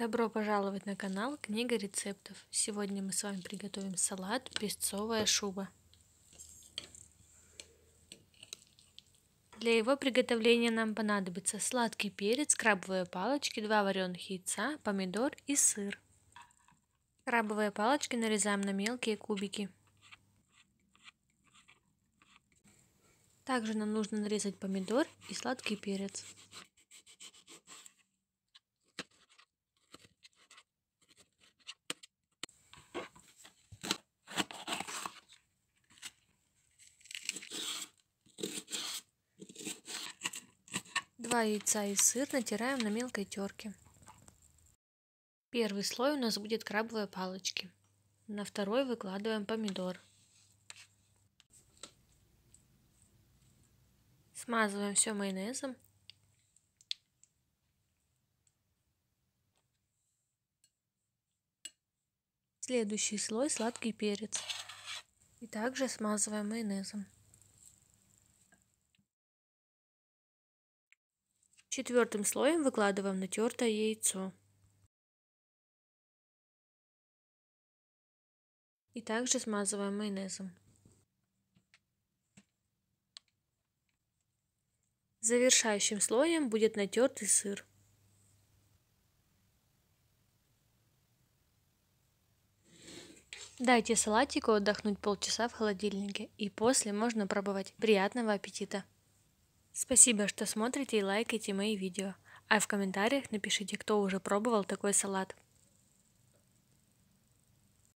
Добро пожаловать на канал Книга рецептов. Сегодня мы с вами приготовим салат «Песцовая шуба». Для его приготовления нам понадобится сладкий перец, крабовые палочки, два вареных яйца, помидор и сыр. Крабовые палочки нарезаем на мелкие кубики. Также нам нужно нарезать помидор и сладкий перец. Два яйца и сыр натираем на мелкой терке. Первый слой у нас будет крабовые палочки. На второй выкладываем помидор. Смазываем все майонезом. Следующий слой сладкий перец. И также смазываем майонезом. Четвертым слоем выкладываем натертое яйцо. И также смазываем майонезом. Завершающим слоем будет натертый сыр. Дайте салатику отдохнуть полчаса в холодильнике и после можно пробовать. Приятного аппетита! Спасибо, что смотрите и лайкаете мои видео. А в комментариях напишите, кто уже пробовал такой салат.